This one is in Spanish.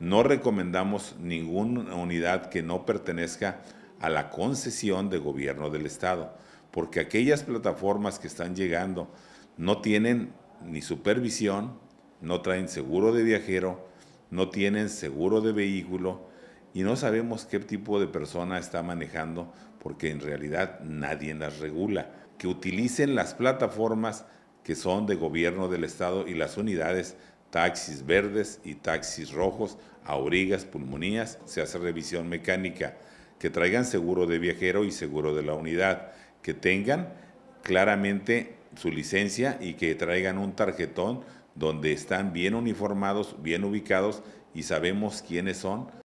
no recomendamos ninguna unidad que no pertenezca a la concesión de gobierno del Estado, porque aquellas plataformas que están llegando no tienen ni supervisión, no traen seguro de viajero, no tienen seguro de vehículo y no sabemos qué tipo de persona está manejando porque en realidad nadie las regula. Que utilicen las plataformas que son de gobierno del Estado y las unidades taxis verdes y taxis rojos, aurigas, pulmonías, se hace revisión mecánica, que traigan seguro de viajero y seguro de la unidad, que tengan claramente su licencia y que traigan un tarjetón donde están bien uniformados, bien ubicados y sabemos quiénes son